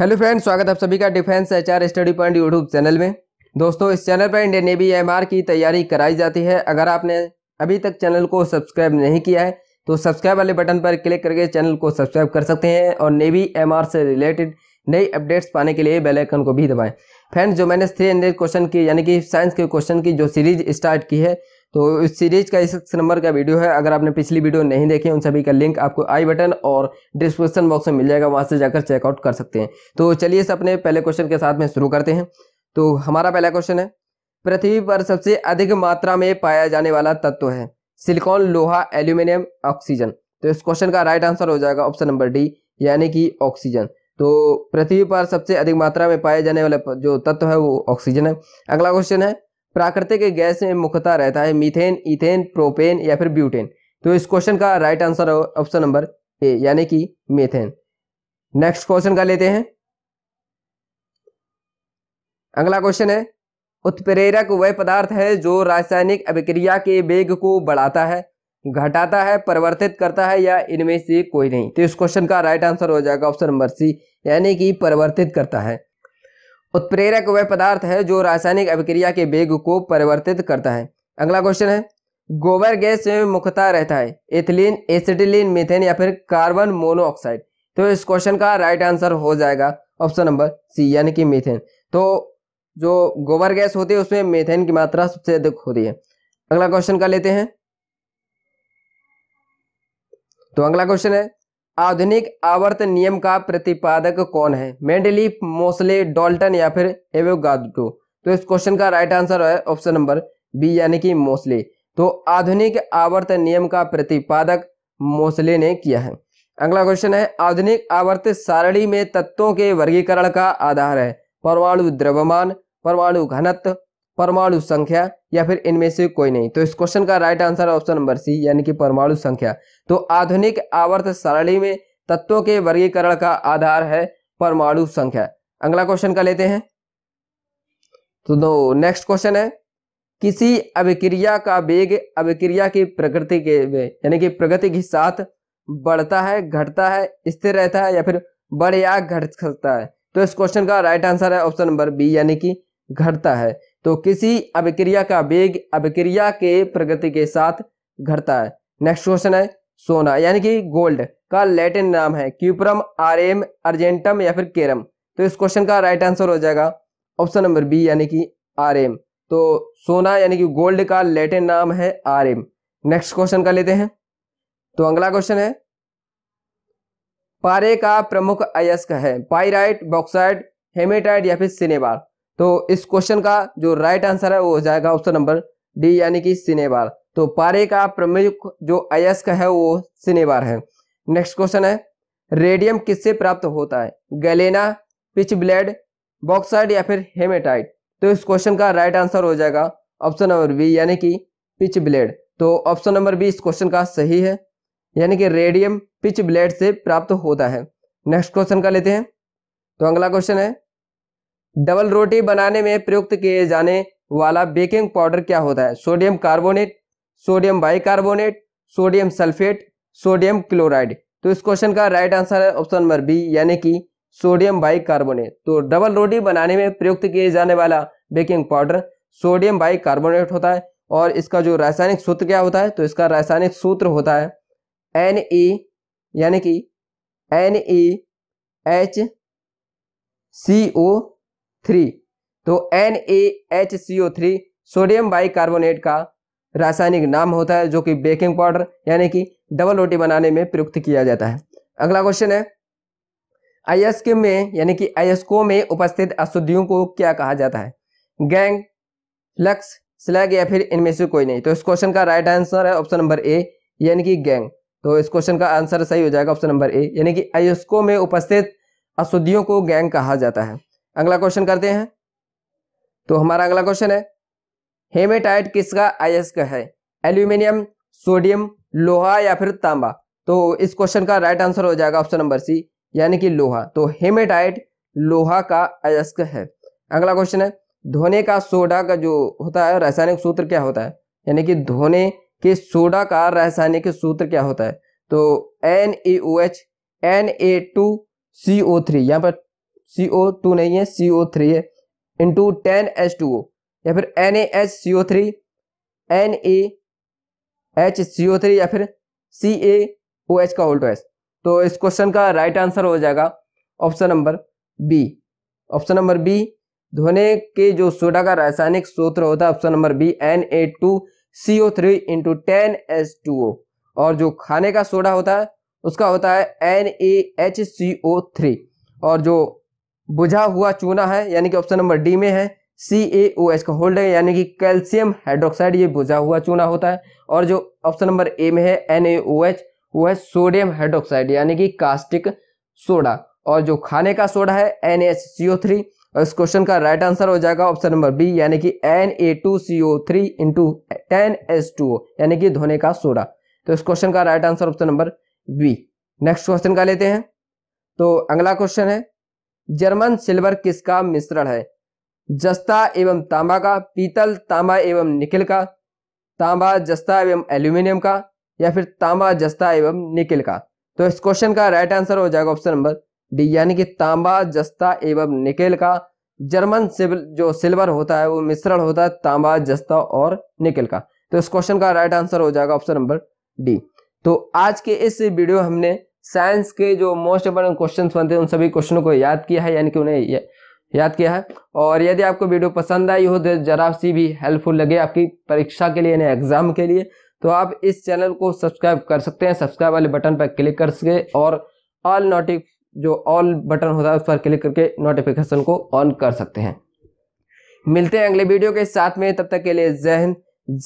hello friends स्वागत आप सभी का defence H R study point YouTube channel में दोस्तों इस चैनल पर इंडियन नेवी आर की तैयारी कराई जाती है अगर आपने अभी तक चैनल को सब्सक्राइब नहीं किया है तो सब्सक्राइब वाले बटन पर क्लिक करके चैनल को सब्सक्राइब कर सकते हैं और नेवी एम से रिलेटेड नई अपडेट्स पाने के लिए बेलाइकन को भी दबाएँ फ्रेंड्स जो मैंने थ्री हंड्रेड क्वेश्चन की यानी कि साइंस के क्वेश्चन की जो सीरीज स्टार्ट की है तो इस सीरीज का इस नंबर का वीडियो है अगर आपने पिछली वीडियो नहीं देखी उन सभी का लिंक आपको आई बटन और डिस्क्रिप्शन बॉक्स में मिल जाएगा वहाँ से जाकर चेकआउट कर सकते हैं तो चलिए इस अपने पहले क्वेश्चन के साथ में शुरू करते हैं तो हमारा पहला क्वेश्चन है पृथ्वी पर सबसे अधिक मात्रा में पाया जाने वाला तत्व है सिलिकॉन लोहा एल्यूमिनियम ऑक्सीजन तो इस क्वेश्चन का राइट आंसर हो जाएगा ऑप्शन नंबर डी यानी कि ऑक्सीजन तो पृथ्वी पर सबसे अधिक मात्रा में पाए जाने वाला जो तत्व है वो ऑक्सीजन है अगला क्वेश्चन है प्राकृतिक गैस में मुख्यता रहता है मीथेन इथेन प्रोपेन या फिर ब्यूटेन तो इस क्वेश्चन का right answer option number A यानी कि मीथेन नेक्स्ट क्वेश्चन का लेते हैं अगला क्वेश्चन है उत्प्रेरक वह पदार्थ है जो रासायनिक अभिक्रिया के वेग को बढ़ाता है घटाता है परिवर्तित करता है या इनमें से कोई नहीं तो इस क्वेश्चन का राइट आंसर हो जाएगा ऑप्शन नंबर सी यानी कि परिवर्तित करता है उत्प्रेरक वह पदार्थ है जो रासायनिक अभिक्रिया के वेग को परिवर्तित करता है अगला क्वेश्चन है गोबर गैस में मुख्यता रहता है एथिलीन एसिटिलीन मीथेन या फिर कार्बन मोनोऑक्साइड तो इस क्वेश्चन का राइट आंसर हो जाएगा ऑप्शन नंबर सी यानी कि मीथेन तो जो गोबर गैस होती है उसमें मीथेन की मात्रा सबसे अधिक होती है अगला क्वेश्चन कर लेते हैं तो अगला क्वेश्चन है आधुनिक आवर्त नियम का प्रतिपादक कौन है मेंडली मोसले डॉल्टन या फिर एवोगाडो तो इस क्वेश्चन का राइट आंसर है ऑप्शन नंबर बी यानी कि मोसले तो आधुनिक आवर्त नियम का प्रतिपादक मोसले ने किया है अगला क्वेश्चन है आधुनिक आवर्त सारणी में तत्वों के वर्गीकरण का आधार है परमाणु द्रव्यमान परमाणु घनत्व परमाणु संख्या या फिर इनमें से कोई नहीं तो इस क्वेश्चन का right answer option number C यानी कि परमाणु संख्या तो आधुनिक आवर्त सारणी में तत्वों के वर्गीकरण का आधार है परमाणु संख्या अगला क्वेश्चन का लेते हैं तो नेक्स्ट क्वेश्चन है किसी अभिक्रिया का वेग अभिक्रिया की प्रकृति के यानी कि प्रगति के साथ बढ़ता है घटता है स्थिर रहता है या फिर बढ़ या घट सकता है तो इस क्वेश्चन का राइट आंसर है ऑप्शन नंबर बी यानी कि घटता है तो किसी अभिक्रिया का वेग अभिक्रिया के प्रगति के साथ घटता है नेक्स्ट क्वेश्चन है सोना यानी कि गोल्ड का लैटिन नाम है क्यूपरम आरेम अर्जेंटम या फिर केरम तो इस क्वेश्चन का राइट आंसर हो जाएगा ऑप्शन नंबर बी यानी कि एम तो सोना यानी कि गोल्ड का लैटिन नाम है एम नेक्स्ट क्वेश्चन का लेते हैं तो अगला क्वेश्चन है पारे का प्रमुख अयस्क है पाइराइट बॉक्साइड हेमेटाइड या फिर सिनेबार तो इस क्वेश्चन का जो राइट आंसर है वो हो जाएगा ऑप्शन नंबर डी यानी कि सिनेबार तो पारे का प्रमुख जो अयस्क है वो सिनेबार है नेक्स्ट क्वेश्चन है रेडियम किससे प्राप्त होता है गलेना पिच ब्लेड बॉक्साइड या फिर हेमेटाइट तो इस क्वेश्चन का राइट आंसर हो जाएगा ऑप्शन नंबर बी यानी कि पिच ब्लेड तो ऑप्शन नंबर बी इस क्वेश्चन का सही है यानी कि रेडियम पिच ब्लेड से प्राप्त होता है नेक्स्ट क्वेश्चन का लेते हैं तो अगला क्वेश्चन है डबल रोटी बनाने में प्रयुक्त किए जाने वाला बेकिंग पाउडर क्या होता है sodium carbonate sodium bicarbonate sodium sulphate sodium chloride तो इस क्वेश्चन का राइट आंसर है ऑप्शन नंबर बी यानी कि सोडियम बाइकार्बोनेट तो डबल रोटी बनाने में प्रयुक्त किए जाने वाला बेकिंग पाउडर सोडियम बाइकार्बोनेट होता है और इसका जो रासायनिक सूत्र क्या होता है तो इसका रासायनिक सूत्र होता है एन ई e, यानी कि N E H C O three तो N A H C O three sodium bicarbonate का रासायनिक नाम होता है जो कि बेकिंग पाउडर यानी कि डबल रोटी बनाने में प्रयुक्त किया जाता है अगला क्वेश्चन है अयस्क में यानी कि अयस्को में उपस्थित अशुद्धियों को क्या कहा जाता है गैंग लक्स स्लैग या फिर इनमें से कोई नहीं तो इस क्वेश्चन का राइट आंसर है ऑप्शन नंबर ए यानी कि गैंग तो इस क्वेश्चन का आंसर सही हो जाएगा ऑप्शन नंबर ए यानी कि अयस्को में उपस्थित अशुद्धियों को गैंग कहा जाता है अगला क्वेश्चन करते हैं तो हमारा अगला क्वेश्चन है हेमेटाइट किसका आयस्क है एल्यूमिनियम सोडियम लोहा या फिर तांबा तो इस क्वेश्चन का राइट आंसर हो जाएगा ऑप्शन नंबर सी यानी कि लोहा तो हेमेटाइट लोहा का अयस्क है अगला क्वेश्चन है धोने का सोडा का जो होता है रासायनिक सूत्र क्या होता है यानी कि धोने के सोडा का रासायनिक सूत्र क्या होता है तो N A O H N A two C O three यहाँ पर सी ओ टू नहीं है सी ओ थ्री है into ten H two O या फिर N A H C O three N A H C O three या फिर C A O H का ओल्टो एस तो इस क्वेश्चन का राइट आंसर हो जाएगा option number B option number B धोने के जो सोडा का रासायनिक सूत्र होता है option number B N A two C O three into ten H two O और जो खाने का सोडा होता है उसका होता है N A H C O three और जो बुझा हुआ चूना है यानी कि ऑप्शन नंबर डी में है सी ए ओ एच का होल्ड है यानी कि कैल्शियम हाइड्रोक्साइड ये बुझा हुआ चूना होता है और जो ऑप्शन नंबर ए में है एन ए ओ एच वो है सोडियम हाइड्रोक्साइड यानी कि कास्टिक सोडा और जो खाने का सोडा है N H C O three और इस क्वेश्चन का राइट आंसर हो जाएगा ऑप्शन नंबर बी यानी कि N A two C O three into ten S two O यानी कि धोने का सोडा तो इस क्वेश्चन का right answer option number B next question का लेते हैं तो अगला क्वेश्चन है जर्मन सिल्वर किसका मिश्रण है जस्ता एवं तांबा का पीतल तांबा एवं निकिल का तांबा जस्ता एवं एल्यूमिनियम का या फिर तांबा जस्ता एवं निकिल का तो इस क्वेश्चन का राइट आंसर हो जाएगा ऑप्शन नंबर डी यानी कि तांबा जस्ता एवं निकेल का जर्मन सिविल जो सिल्वर होता है वो मिश्रण होता है तांबा जस्ता और निकिल का तो इस क्वेश्चन का राइट आंसर हो जाएगा ऑप्शन नंबर डी तो आज के इस वीडियो हमने साइंस के जो मोस्ट इंपॉर्टेंट क्वेश्चन बनते हैं उन सभी क्वेश्चनों को याद किया है यानी कि उन्हें याद किया है और यदि आपको वीडियो पसंद आई हो तो जरा सी भी हेल्पफुल लगे आपकी परीक्षा के लिए यानी एग्जाम के लिए तो आप इस चैनल को सब्सक्राइब कर सकते हैं सब्सक्राइब वाले बटन पर क्लिक कर सके और ऑल नोटिफ जो ऑल बटन होता है उस पर क्लिक करके नोटिफिकेशन को ऑन कर सकते हैं मिलते हैं अगले वीडियो के साथ में तब तक के लिए जय हिंद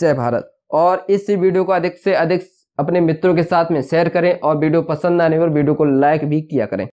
जय भारत और इस वीडियो को अधिक से अधिक अपने मित्रों के साथ में शेयर करें और वीडियो पसंद आने पर वीडियो को लाइक भी किया करें